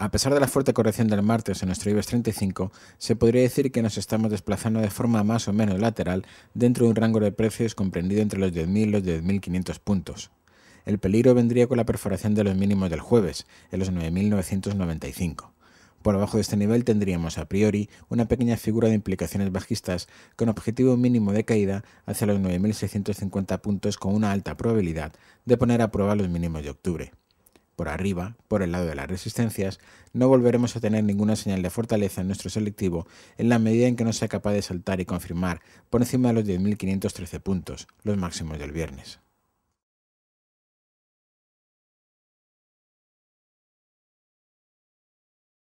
A pesar de la fuerte corrección del martes en nuestro IBEX 35, se podría decir que nos estamos desplazando de forma más o menos lateral dentro de un rango de precios comprendido entre los 10.000 y los 10.500 puntos. El peligro vendría con la perforación de los mínimos del jueves, en los 9.995. Por abajo de este nivel tendríamos a priori una pequeña figura de implicaciones bajistas con objetivo mínimo de caída hacia los 9.650 puntos con una alta probabilidad de poner a prueba los mínimos de octubre por arriba, por el lado de las resistencias, no volveremos a tener ninguna señal de fortaleza en nuestro selectivo en la medida en que no sea capaz de saltar y confirmar por encima de los 10.513 puntos, los máximos del viernes.